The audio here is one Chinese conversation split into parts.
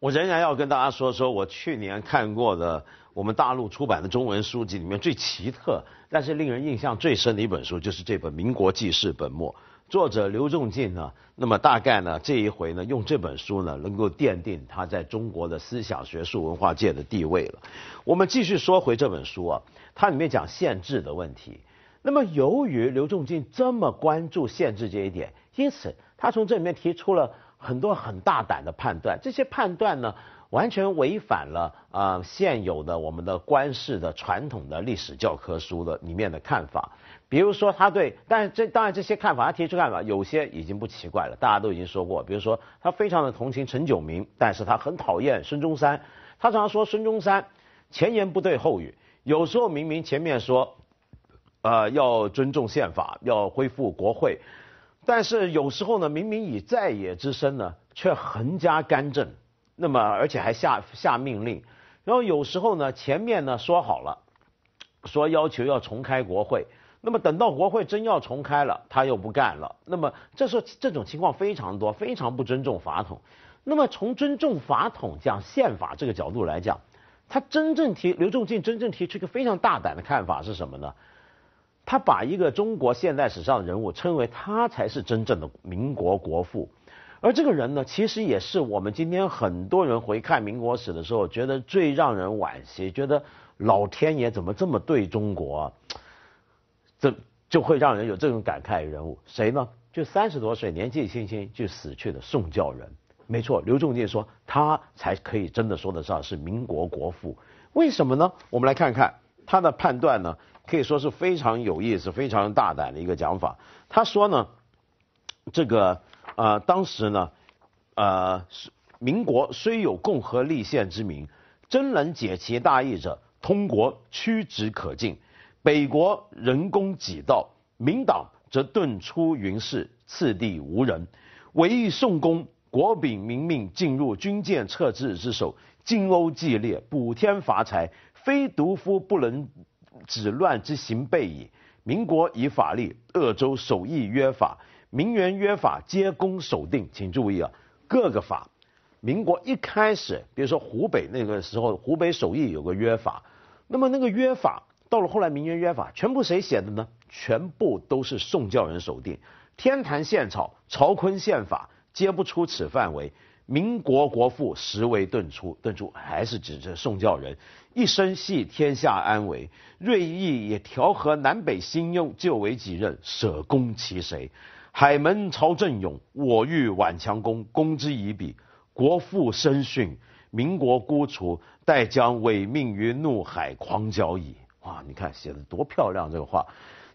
我仍然要跟大家说说，我去年看过的我们大陆出版的中文书籍里面最奇特，但是令人印象最深的一本书，就是这本《民国纪事本末》。作者刘仲敬呢，那么大概呢这一回呢，用这本书呢，能够奠定他在中国的思想学术文化界的地位了。我们继续说回这本书啊，它里面讲限制的问题。那么由于刘仲敬这么关注限制这一点，因此他从这里面提出了。很多很大胆的判断，这些判断呢，完全违反了啊现有的我们的官式的传统的历史教科书的里面的看法。比如说，他对，但这当然这些看法，他提出看法，有些已经不奇怪了，大家都已经说过。比如说，他非常的同情陈炯明，但是他很讨厌孙中山。他常说孙中山前言不对后语，有时候明明前面说，呃要尊重宪法，要恢复国会。但是有时候呢，明明以在野之身呢，却横加干政，那么而且还下下命令，然后有时候呢，前面呢说好了，说要求要重开国会，那么等到国会真要重开了，他又不干了，那么这时候这种情况非常多，非常不尊重法统。那么从尊重法统、讲宪法这个角度来讲，他真正提刘仲敬真正提出一个非常大胆的看法是什么呢？他把一个中国现代史上的人物称为他才是真正的民国国父，而这个人呢，其实也是我们今天很多人回看民国史的时候，觉得最让人惋惜，觉得老天爷怎么这么对中国，这就会让人有这种感慨。人物谁呢？就三十多岁年纪轻轻就死去的宋教仁。没错，刘仲敬说他才可以真的说得上是民国国父。为什么呢？我们来看看他的判断呢。可以说是非常有意思、非常大胆的一个讲法。他说呢，这个呃，当时呢，呃，民国虽有共和立宪之名，真能解其大义者，通国屈指可敬。北国人工己道，民党则遁出云氏，次第无人。唯一宋公，国禀民命，进入军舰撤置之手，金瓯既列，补天乏财，非独夫不能。止乱之行备矣。民国以法律，鄂州守义约法，民元约法，皆公守定。请注意啊，各个法。民国一开始，比如说湖北那个时候，湖北守义有个约法，那么那个约法到了后来民元约法，全部谁写的呢？全部都是宋教仁守定。天坛宪草，曹坤宪法，皆不出此范围。民国国父实为顿出，顿出还是指着宋教仁。一生系天下安危，锐意也调和南北新忧，旧为己任，舍功其谁？海门朝正勇，我欲挽强弓，攻之以彼。国父身殉，民国孤雏，待将委命于怒海狂角矣。哇，你看写的多漂亮，这个话。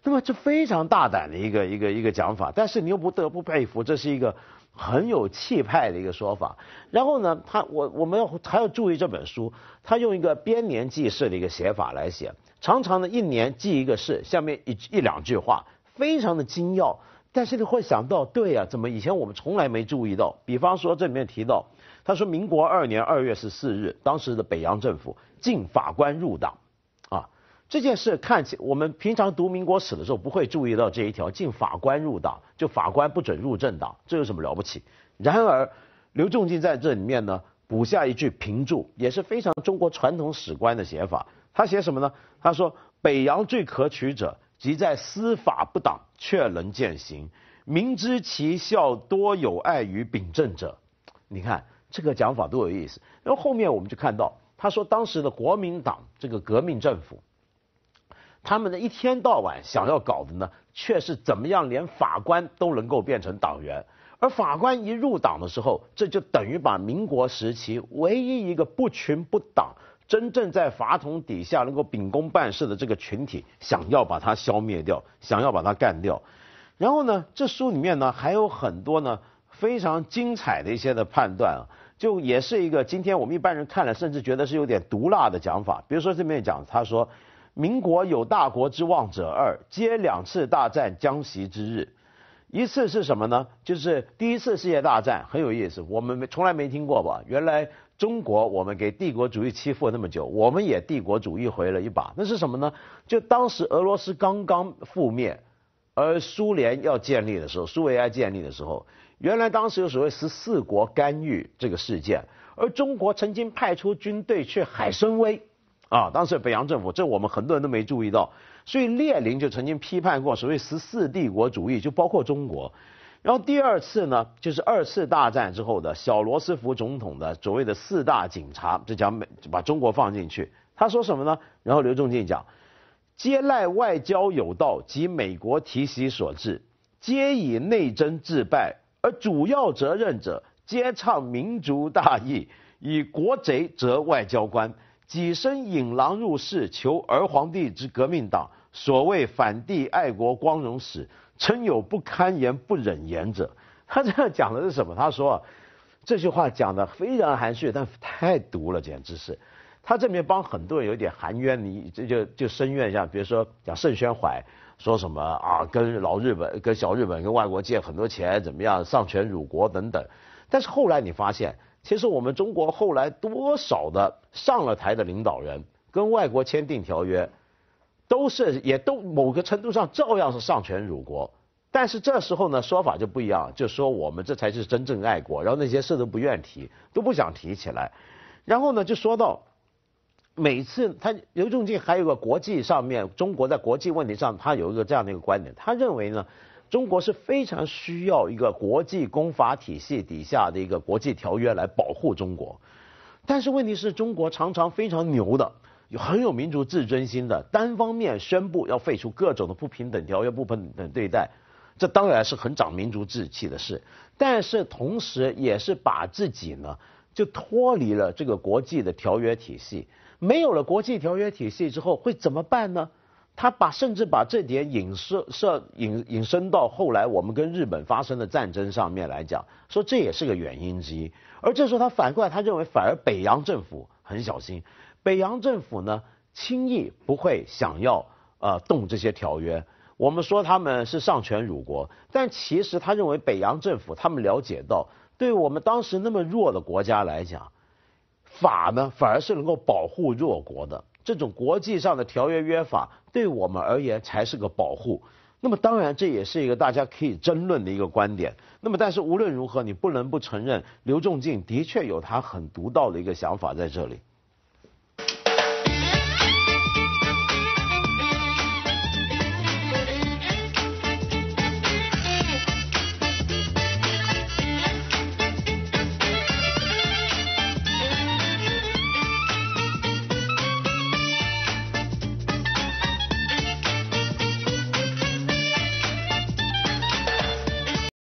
那么这非常大胆的一个一个一个讲法，但是你又不得不佩服，这是一个很有气派的一个说法。然后呢，他我我们要还要注意这本书，他用一个编年记事的一个写法来写，常常的一年记一个事，下面一一两句话，非常的精要。但是你会想到，对呀，怎么以前我们从来没注意到？比方说这里面提到，他说民国二年二月十四日，当时的北洋政府进法官入党。这件事看起，我们平常读民国史的时候不会注意到这一条，进法官入党就法官不准入政党，这有什么了不起？然而刘仲敬在这里面呢，补下一句评注，也是非常中国传统史观的写法。他写什么呢？他说北洋最可取者，即在司法不党，却能践行，明知其效多有碍于秉政者。你看这个讲法多有意思。然后后面我们就看到，他说当时的国民党这个革命政府。他们的一天到晚想要搞的呢，却是怎么样连法官都能够变成党员，而法官一入党的时候，这就等于把民国时期唯一一个不群不党、真正在法统底下能够秉公办事的这个群体，想要把它消灭掉，想要把它干掉。然后呢，这书里面呢还有很多呢非常精彩的一些的判断啊，就也是一个今天我们一般人看了，甚至觉得是有点毒辣的讲法。比如说这面讲，他说。民国有大国之望者二，皆两次大战将袭之日。一次是什么呢？就是第一次世界大战，很有意思，我们没从来没听过吧？原来中国我们给帝国主义欺负了那么久，我们也帝国主义回了一把。那是什么呢？就当时俄罗斯刚刚覆灭，而苏联要建立的时候，苏维埃建立的时候，原来当时有所谓十四国干预这个事件，而中国曾经派出军队去海参崴。啊，当时北洋政府，这我们很多人都没注意到。所以列宁就曾经批判过所谓十四帝国主义，就包括中国。然后第二次呢，就是二次大战之后的小罗斯福总统的所谓的四大警察，就讲美，把中国放进去。他说什么呢？然后刘仲敬讲，皆赖外交有道及美国提携所致，皆以内争自败，而主要责任者，皆倡民族大义，以国贼责外交官。己身引狼入室，求儿皇帝之革命党，所谓反帝爱国光荣史，称有不堪言、不忍言者。他这样讲的是什么？他说，这句话讲的非常含蓄，但太毒了，简直是。他这边帮很多人有点含冤，你这就就申冤一下，比如说讲盛宣怀，说什么啊，跟老日本、跟小日本、跟外国借很多钱，怎么样，丧权辱国等等。但是后来你发现。其实我们中国后来多少的上了台的领导人跟外国签订条约，都是也都某个程度上照样是丧权辱国。但是这时候呢说法就不一样，就说我们这才是真正爱国，然后那些事都不愿提，都不想提起来。然后呢就说到，每次他刘仲敬还有个国际上面，中国在国际问题上他有一个这样的一个观点，他认为呢。中国是非常需要一个国际公法体系底下的一个国际条约来保护中国，但是问题是中国常常非常牛的，很有民族自尊心的，单方面宣布要废除各种的不平等条约、不平等对待，这当然是很长民族志气的事，但是同时也是把自己呢就脱离了这个国际的条约体系，没有了国际条约体系之后会怎么办呢？他把甚至把这点引射射引引申到后来我们跟日本发生的战争上面来讲，说这也是个原因之一。而这时候他反过来，他认为反而北洋政府很小心，北洋政府呢轻易不会想要呃动这些条约。我们说他们是丧权辱国，但其实他认为北洋政府他们了解到，对我们当时那么弱的国家来讲，法呢反而是能够保护弱国的这种国际上的条约约法。对我们而言才是个保护，那么当然这也是一个大家可以争论的一个观点。那么但是无论如何，你不能不承认刘仲敬的确有他很独到的一个想法在这里。